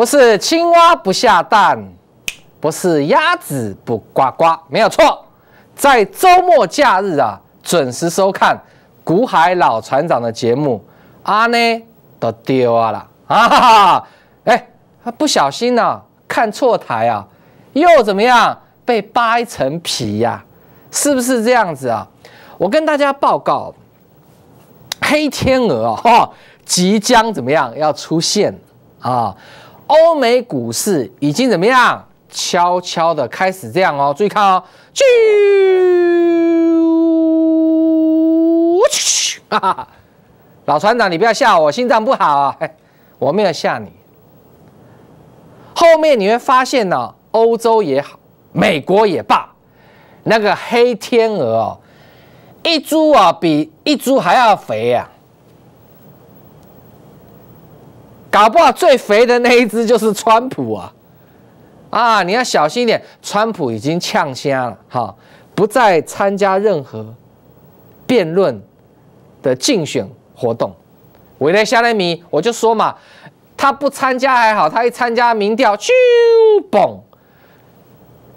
不是青蛙不下蛋，不是鸭子不呱呱，没有错。在周末假日啊，准时收看古海老船长的节目。阿呢都丢啊啦 啊！哎，不小心呢，看错台啊，又怎么样？被扒一层皮呀，是不是这样子啊？我跟大家报告，黑天鹅哦，即将怎么样要出现啊？欧美股市已经怎么样？悄悄地开始这样哦，注意看哦，啾！老船长，你不要吓我，心脏不好啊，我没有吓你。后面你会发现呢，欧洲也好，美国也罢，那个黑天鹅哦，一株啊，比一株还要肥呀。搞不好最肥的那一只就是川普啊！啊，你要小心一点，川普已经呛声了哈，不再参加任何辩论的竞选活动。我在夏来米，我就说嘛，他不参加还好，他一参加民调，咻嘣，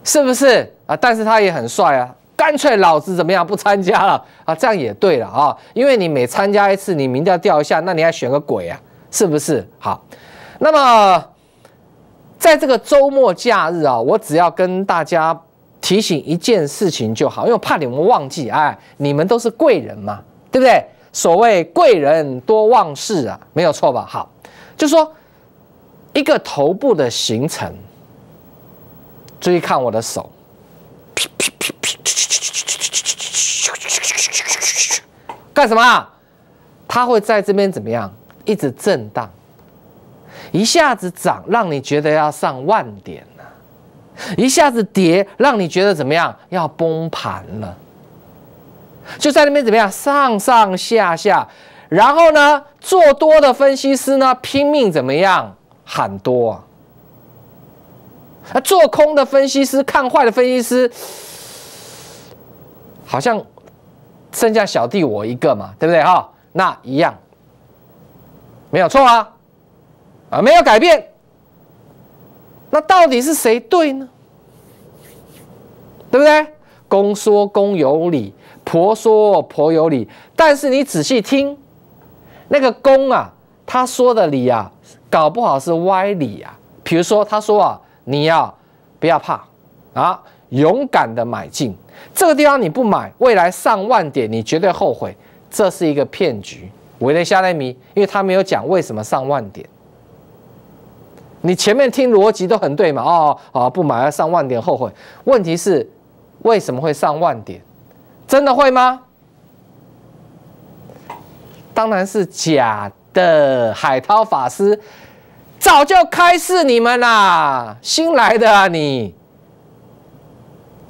是不是啊？但是他也很帅啊，干脆老子怎么样不参加了啊？这样也对了啊，因为你每参加一次，你民调掉一下，那你还选个鬼啊？是不是好？那么，在这个周末假日啊，我只要跟大家提醒一件事情就好，因为怕你们忘记，哎，你们都是贵人嘛，对不对？所谓贵人多忘事啊，没有错吧？好，就说一个头部的形成，注意看我的手，干什么？他会在这边怎么样？一直震荡，一下子涨，让你觉得要上万点了；一下子跌，让你觉得怎么样要崩盘了。就在那边怎么样上上下下，然后呢，做多的分析师呢拼命怎么样喊多啊？做空的分析师看坏的分析师，好像剩下小弟我一个嘛，对不对哈？那一样。没有错啊，啊，没有改变。那到底是谁对呢？对不对？公说公有理，婆说婆有理。但是你仔细听，那个公啊，他说的理啊，搞不好是歪理啊。比如说，他说啊，你要不要怕啊？勇敢的买进这个地方，你不买，未来上万点，你绝对后悔。这是一个骗局。我了下猜谜，因为他没有讲为什么上万点。你前面听逻辑都很对嘛？哦哦，不买要上万点后悔。问题是，为什么会上万点？真的会吗？当然是假的。海涛法师早就开示你们啦，新来的啊，你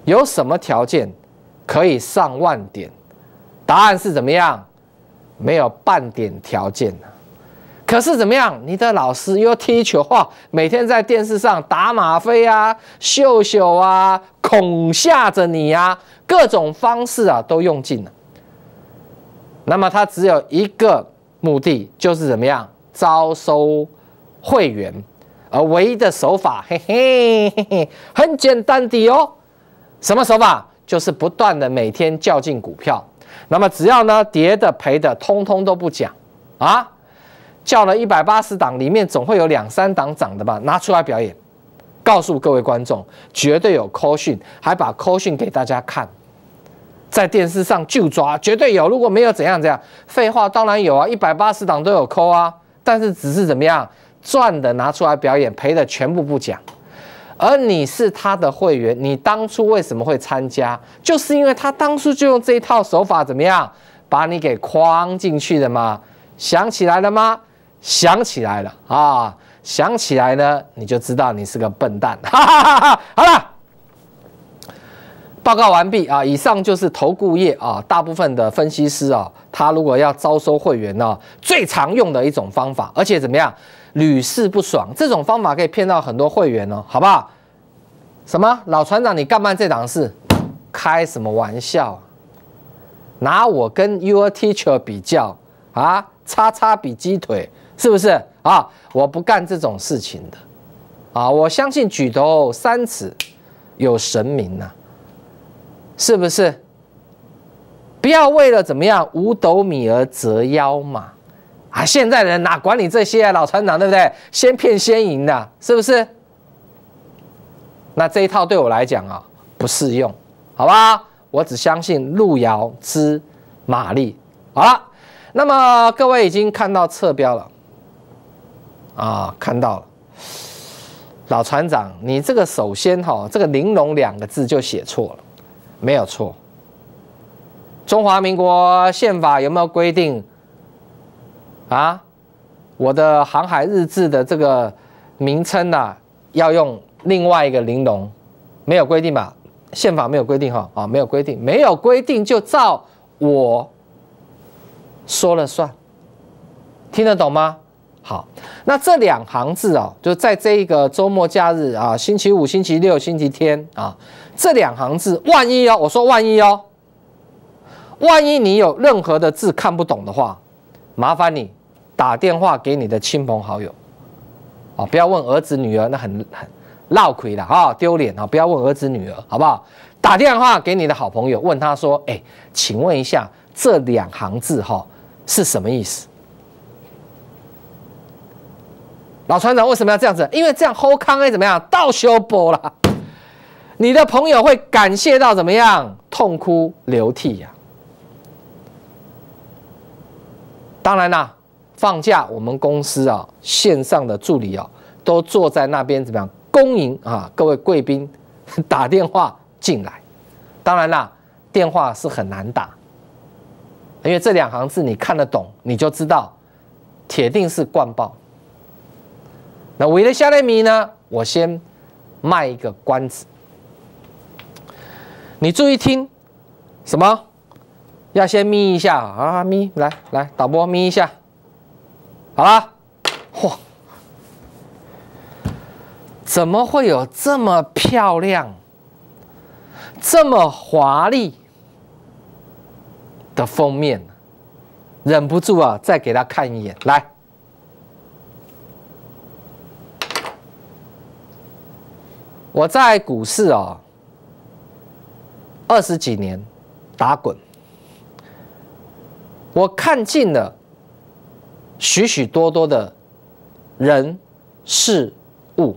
有什么条件可以上万点？答案是怎么样？没有半点条件可是怎么样？你的老师又踢球啊，每天在电视上打马飞啊、秀秀啊、恐吓着你啊，各种方式啊都用尽了。那么他只有一个目的，就是怎么样招收会员，而唯一的手法，嘿嘿嘿嘿，很简单的哦。什么手法？就是不断的每天较劲股票，那么只要呢跌的赔的通通都不讲啊，叫了一百八十档，里面总会有两三档涨的吧，拿出来表演，告诉各位观众绝对有 call 讯，还把 call 讯给大家看，在电视上就抓绝对有，如果没有怎样怎样，废话当然有啊，一百八十档都有 call 啊，但是只是怎么样赚的拿出来表演，赔的全部不讲。而你是他的会员，你当初为什么会参加？就是因为他当初就用这一套手法怎么样，把你给框进去的嘛？想起来了吗？想起来了啊！想起来呢，你就知道你是个笨蛋，哈哈哈哈！好了。报告完毕啊！以上就是投顾业啊，大部分的分析师啊，他如果要招收会员呢，最常用的一种方法，而且怎么样，屡试不爽。这种方法可以骗到很多会员哦，好不好？什么老船长，你干办这档事，开什么玩笑？拿我跟 Your Teacher 比较啊？叉叉比鸡腿是不是啊？我不干这种事情的啊！我相信举头三尺有神明呢。是不是？不要为了怎么样五斗米而折腰嘛！啊，现在人哪管你这些啊，老船长，对不对？先骗先赢的，是不是？那这一套对我来讲啊，不适用，好吧？我只相信路遥知马力。好了，那么各位已经看到侧标了，啊，看到了。老船长，你这个首先哈，这个玲珑两个字就写错了。没有错。中华民国宪法有没有规定？啊，我的航海日志的这个名称啊，要用另外一个“玲珑”，没有规定吧？宪法没有规定哈，啊，没有规定，没有规定就照我说了算，听得懂吗？好，那这两行字哦，就在这一个周末假日啊，星期五、星期六、星期天啊。这两行字，万一哦，我说万一哦，万一你有任何的字看不懂的话，麻烦你打电话给你的亲朋好友啊！不要问儿子女儿，那很很闹亏了哈，丢脸啊！不要问儿子女儿，好不好？打电话给你的好朋友，问他说：“哎，请问一下，这两行字哈是什么意思？”老船长为什么要这样子？因为这样 hold 康怎么样？倒修播了。你的朋友会感谢到怎么样？痛哭流涕呀！当然啦，放假我们公司啊，线上的助理啊，都坐在那边怎么样？恭迎啊，各位贵宾打电话进来。当然啦，电话是很难打，因为这两行字你看得懂，你就知道，铁定是冠报。那为了下列米呢，我先卖一个关子。你注意听，什么？要先眯一下啊！眯来来，导播眯一下。好啦，嚯，怎么会有这么漂亮、这么华丽的封面？忍不住啊，再给他看一眼。来，我在股市啊。二十几年，打滚，我看尽了许许多多的人事物。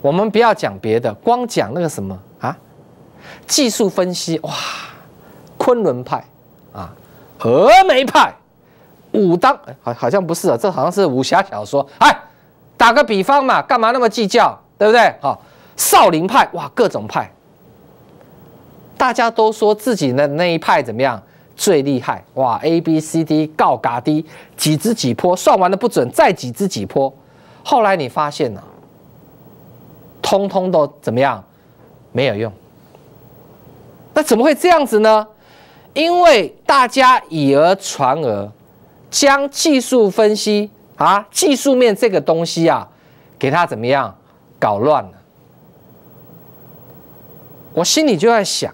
我们不要讲别的，光讲那个什么啊？技术分析哇，昆仑派啊，峨眉派，武当……好，好像不是啊，这好像是武侠小说。哎，打个比方嘛，干嘛那么计较？对不对？好，少林派哇，各种派。大家都说自己的那一派怎么样最厉害哇？A、B、C、D 高嘎低，几只几坡，算完了不准，再几只几坡。后来你发现呢，通通都怎么样没有用？那怎么会这样子呢？因为大家以讹传讹，将技术分析啊、技术面这个东西啊，给它怎么样搞乱了。我心里就在想。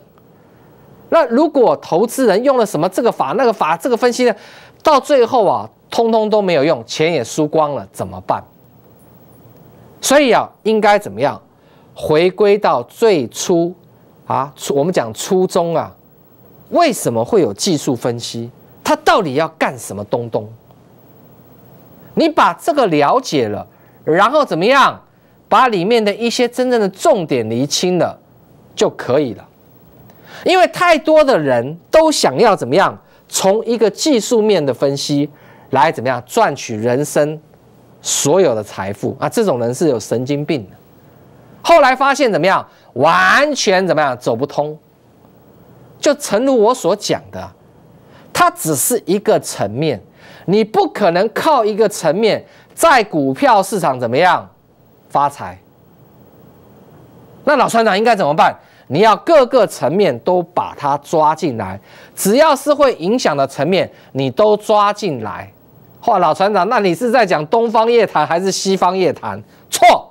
那如果投资人用了什么这个法那个法这个分析呢，到最后啊，通通都没有用，钱也输光了，怎么办？所以啊，应该怎么样回归到最初啊，我们讲初衷啊，为什么会有技术分析？它到底要干什么东东？你把这个了解了，然后怎么样把里面的一些真正的重点厘清了就可以了。因为太多的人都想要怎么样，从一个技术面的分析来怎么样赚取人生所有的财富啊！这种人是有神经病的。后来发现怎么样，完全怎么样走不通，就诚如我所讲的，它只是一个层面，你不可能靠一个层面在股票市场怎么样发财。那老船长应该怎么办？你要各个层面都把它抓进来，只要是会影响的层面，你都抓进来。话老船长，那你是在讲东方夜谭还是西方夜谭？错，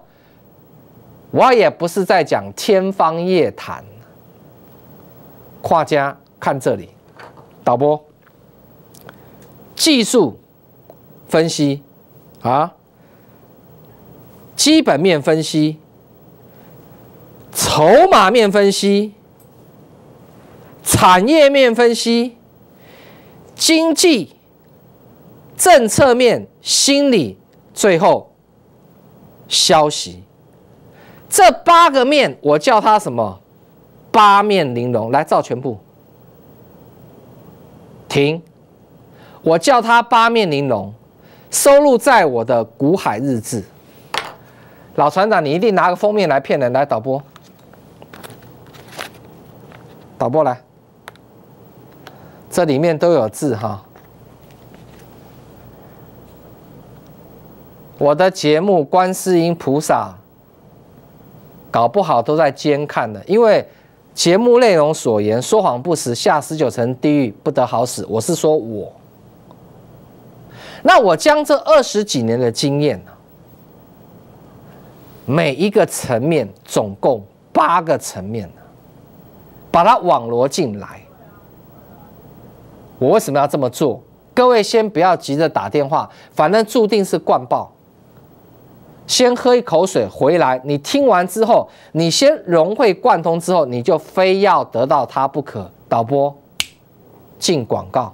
我也不是在讲天方夜谭。画家看这里，导播，技术分析啊，基本面分析。筹码面分析、产业面分析、经济政策面、心理，最后消息，这八个面我叫它什么？八面玲珑。来照全部，停。我叫它八面玲珑，收录在我的古海日志。老船长，你一定拿个封面来骗人，来导播。导过来，这里面都有字哈。我的节目，观世音菩萨，搞不好都在监看的，因为节目内容所言，说谎不实，下十九层地狱不得好死。我是说我，那我将这二十几年的经验，每一个层面，总共八个层面。把它网罗进来。我为什么要这么做？各位先不要急着打电话，反正注定是灌爆。先喝一口水回来。你听完之后，你先融会贯通之后，你就非要得到它不可。导播，进广告。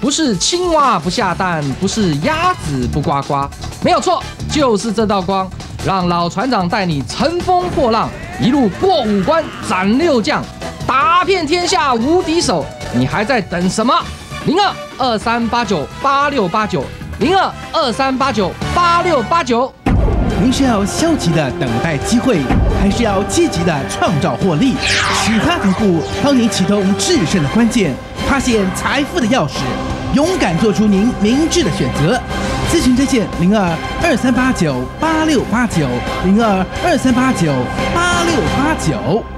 不是青蛙不下蛋，不是鸭子不呱呱，没有错，就是这道光，让老船长带你乘风破浪，一路过五关斩六将，打遍天下无敌手。你还在等什么？零二二三八九八六八九，零二二三八九八六八九。您是要消极的等待机会，还是要积极的创造获利？许他不顾，帮你启动制胜的关键，发现财富的钥匙。勇敢做出您明智的选择，咨询热线零二二三八九八六八九零二二三八九八六八九。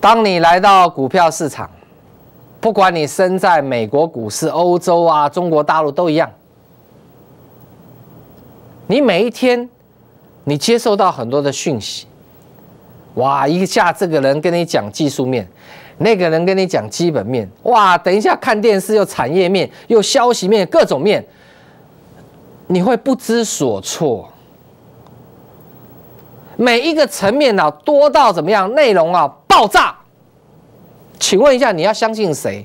当你来到股票市场，不管你身在美国股市、欧洲啊、中国大陆都一样，你每一天，你接受到很多的讯息，哇！一下这个人跟你讲技术面，那个人跟你讲基本面，哇！等一下看电视又产业面、又消息面、各种面，你会不知所措。每一个层面啊，多到怎么样？内容啊！爆炸？请问一下，你要相信谁？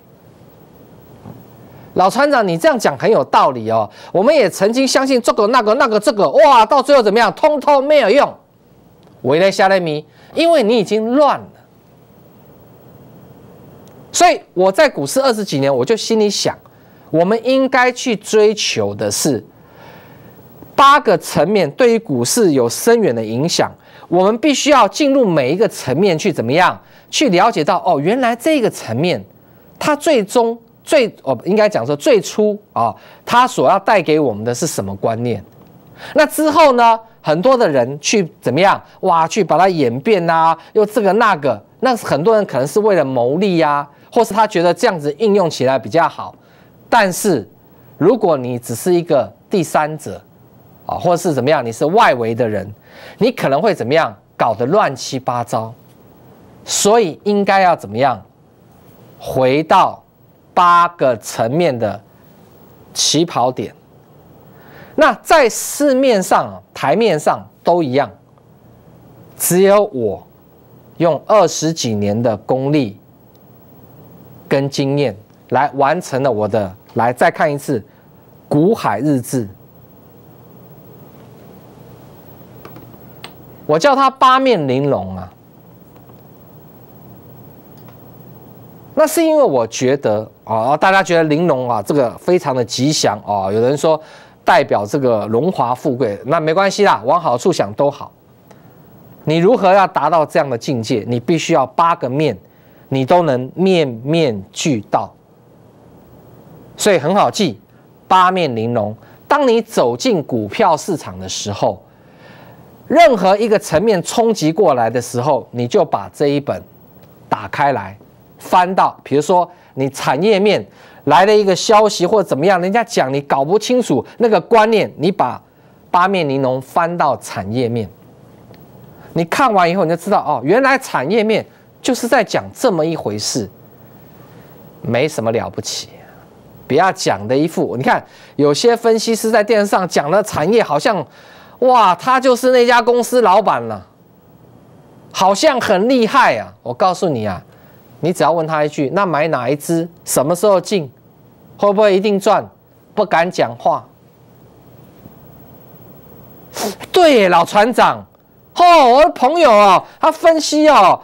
老船长，你这样讲很有道理哦。我们也曾经相信这个那个那个这个，哇，到最后怎么样？通通没有用。我来瞎猜谜，因为你已经乱了。所以我在股市二十几年，我就心里想，我们应该去追求的是。八个层面对于股市有深远的影响，我们必须要进入每一个层面去怎么样去了解到哦，原来这个层面它最终最哦应该讲说最初啊，它所要带给我们的是什么观念？那之后呢，很多的人去怎么样哇去把它演变啊，又这个那个，那很多人可能是为了牟利呀，或是他觉得这样子应用起来比较好。但是如果你只是一个第三者，啊，或是怎么样？你是外围的人，你可能会怎么样？搞得乱七八糟，所以应该要怎么样？回到八个层面的起跑点。那在市面上、台面上都一样，只有我用二十几年的功力跟经验来完成了我的。来，再看一次《古海日志》。我叫他八面玲珑啊，那是因为我觉得啊，大家觉得玲珑啊，这个非常的吉祥啊。有人说代表这个荣华富贵，那没关系啦，往好处想都好。你如何要达到这样的境界？你必须要八个面，你都能面面俱到，所以很好记，八面玲珑。当你走进股票市场的时候。任何一个层面冲击过来的时候，你就把这一本打开来，翻到，比如说你产业面来了一个消息或者怎么样，人家讲你搞不清楚那个观念，你把八面玲珑翻到产业面，你看完以后你就知道哦，原来产业面就是在讲这么一回事，没什么了不起，不要讲的一副。你看有些分析师在电视上讲的产业，好像。哇，他就是那家公司老板了，好像很厉害啊！我告诉你啊，你只要问他一句，那买哪一支，什么时候进，会不会一定赚，不敢讲话。对，老船长，哦，我的朋友啊，他分析哦，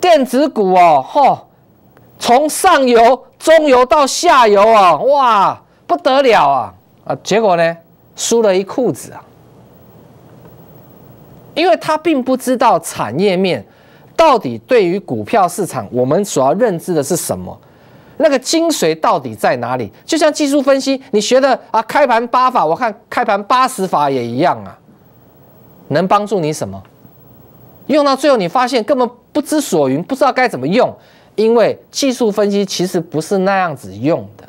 电子股哦，哈，从上游、中游到下游哦，哇，不得了啊！啊，结果呢？输了一裤子啊，因为他并不知道产业面到底对于股票市场，我们所要认知的是什么，那个精髓到底在哪里？就像技术分析，你学的啊，开盘八法，我看开盘八十法也一样啊，能帮助你什么？用到最后，你发现根本不知所云，不知道该怎么用，因为技术分析其实不是那样子用的。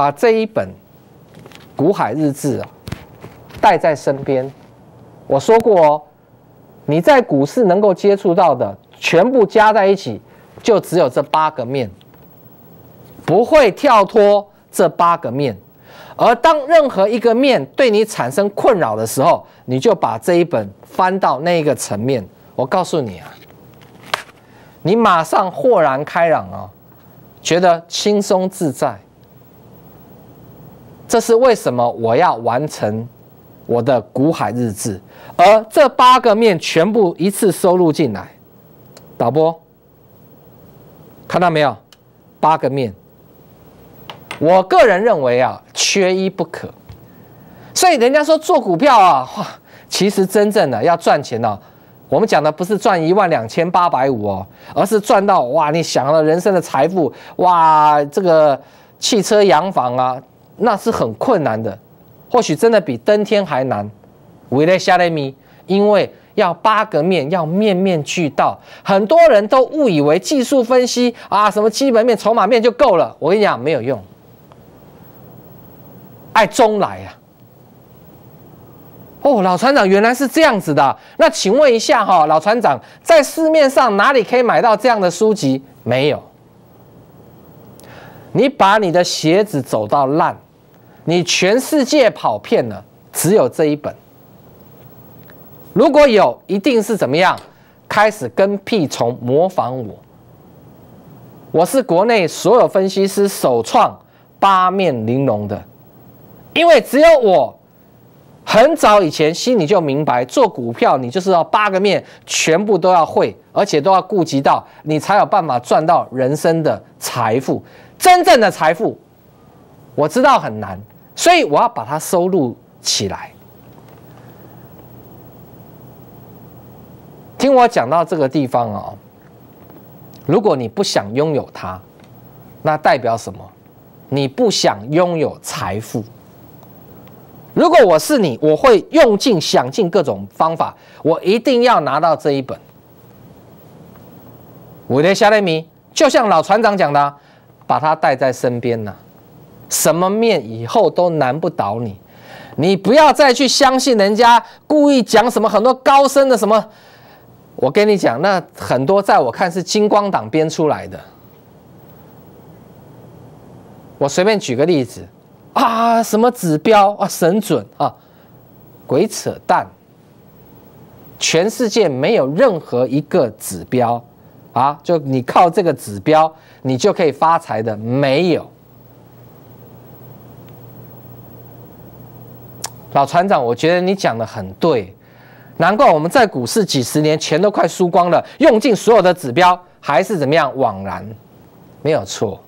把这一本《股海日志》啊带在身边。我说过哦，你在股市能够接触到的全部加在一起，就只有这八个面，不会跳脱这八个面。而当任何一个面对你产生困扰的时候，你就把这一本翻到那一个层面。我告诉你啊，你马上豁然开朗啊，觉得轻松自在。这是为什么我要完成我的股海日志？而这八个面全部一次收录进来，导播看到没有？八个面，我个人认为啊，缺一不可。所以人家说做股票啊，哇，其实真正的要赚钱呢，我们讲的不是赚一万两千八百五哦，而是赚到哇，你想了人生的财富哇，这个汽车、洋房啊。那是很困难的，或许真的比登天还难。为了夏雷米，因为要八个面，要面面俱到。很多人都误以为技术分析啊，什么基本面、筹码面就够了。我跟你讲，没有用。爱中来呀！哦，老船长原来是这样子的。那请问一下哈，老船长在市面上哪里可以买到这样的书籍？没有。你把你的鞋子走到烂。你全世界跑遍了，只有这一本。如果有，一定是怎么样？开始跟屁虫模仿我。我是国内所有分析师首创八面玲珑的，因为只有我很早以前心里就明白，做股票你就是要八个面全部都要会，而且都要顾及到，你才有办法赚到人生的财富，真正的财富。我知道很难，所以我要把它收录起来。听我讲到这个地方哦，如果你不想拥有它，那代表什么？你不想拥有财富。如果我是你，我会用尽、想尽各种方法，我一定要拿到这一本。我的夏雷米，就像老船长讲的，把它带在身边呢。什么面以后都难不倒你，你不要再去相信人家故意讲什么很多高深的什么，我跟你讲，那很多在我看是金光党编出来的。我随便举个例子，啊，什么指标啊，神准啊，鬼扯淡。全世界没有任何一个指标，啊，就你靠这个指标你就可以发财的，没有。老船长，我觉得你讲的很对，难怪我们在股市几十年钱都快输光了，用尽所有的指标还是怎么样枉然，没有错。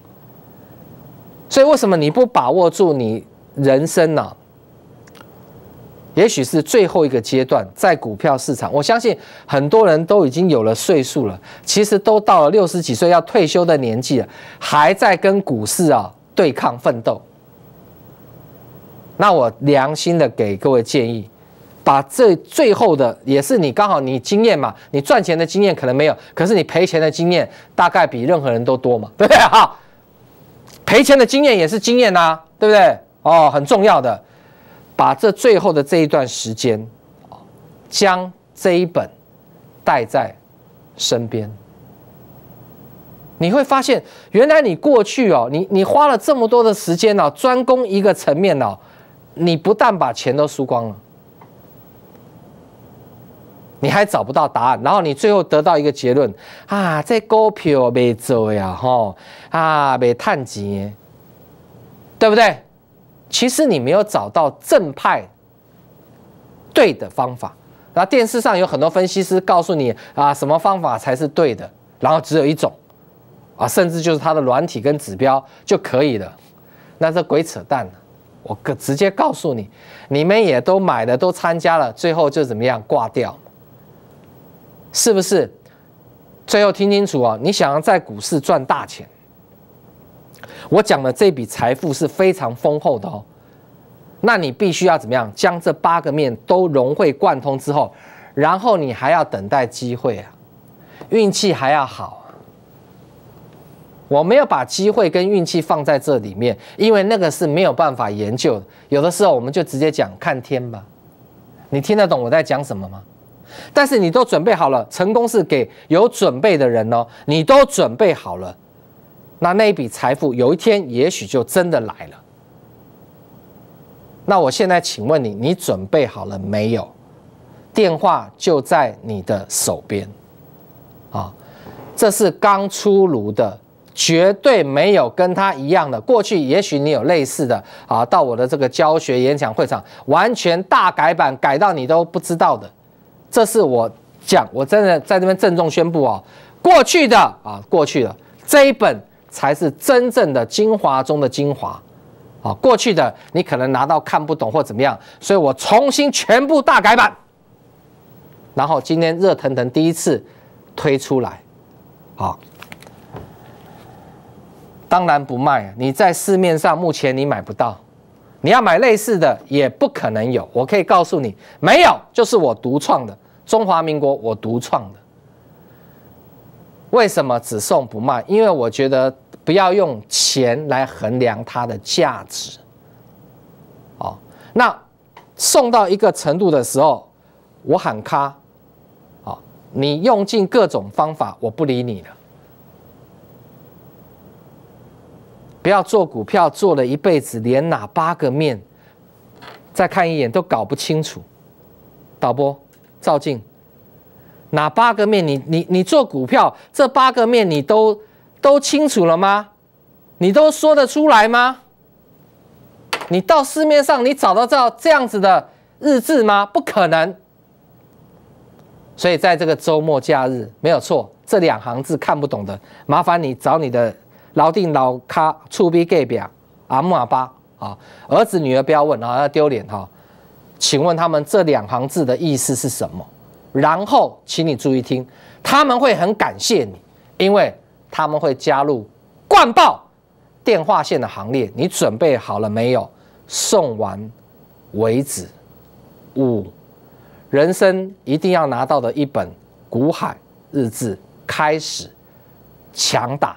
所以为什么你不把握住你人生呢？也许是最后一个阶段在股票市场，我相信很多人都已经有了岁数了，其实都到了六十几岁要退休的年纪了，还在跟股市啊对抗奋斗。那我良心的给各位建议，把这最后的也是你刚好你经验嘛，你赚钱的经验可能没有，可是你赔钱的经验大概比任何人都多嘛，对不对哈？赔钱的经验也是经验呐，对不对？哦，很重要的，把这最后的这一段时间，将这一本带在身边，你会发现原来你过去哦，你你花了这么多的时间哦，专攻一个层面哦。你不但把钱都输光了，你还找不到答案，然后你最后得到一个结论啊，这股票没走呀，吼啊，没探底，对不对？其实你没有找到正派对的方法。那电视上有很多分析师告诉你啊，什么方法才是对的，然后只有一种啊，甚至就是它的软体跟指标就可以了，那这鬼扯淡！我可直接告诉你，你们也都买了，都参加了，最后就怎么样挂掉，是不是？最后听清楚啊，你想要在股市赚大钱，我讲的这笔财富是非常丰厚的哦。那你必须要怎么样，将这八个面都融会贯通之后，然后你还要等待机会啊，运气还要好。我没有把机会跟运气放在这里面，因为那个是没有办法研究的。有的时候我们就直接讲看天吧。你听得懂我在讲什么吗？但是你都准备好了，成功是给有准备的人哦。你都准备好了，那那一笔财富有一天也许就真的来了。那我现在请问你，你准备好了没有？电话就在你的手边，啊，这是刚出炉的。绝对没有跟他一样的。过去也许你有类似的啊，到我的这个教学演讲会场，完全大改版，改到你都不知道的。这是我讲，我真的在这边郑重宣布哦，过去的啊，过去了这一本才是真正的精华中的精华啊。过去的你可能拿到看不懂或怎么样，所以我重新全部大改版，然后今天热腾腾第一次推出来啊。当然不卖，你在市面上目前你买不到，你要买类似的也不可能有。我可以告诉你，没有，就是我独创的，中华民国我独创的。为什么只送不卖？因为我觉得不要用钱来衡量它的价值。哦，那送到一个程度的时候，我喊卡，哦，你用尽各种方法，我不理你了。不要做股票，做了一辈子，连哪八个面，再看一眼都搞不清楚。导播，照镜，哪八个面？你你你做股票这八个面你都都清楚了吗？你都说得出来吗？你到市面上你找到这这样子的日志吗？不可能。所以在这个周末假日，没有错，这两行字看不懂的，麻烦你找你的。老定老卡触笔盖表阿阿巴啊，儿子女儿不要问，然要丢脸哈。请问他们这两行字的意思是什么？然后请你注意听，他们会很感谢你，因为他们会加入灌爆电话线的行列。你准备好了没有？送完为止。五，人生一定要拿到的一本《古海日志》，开始强打。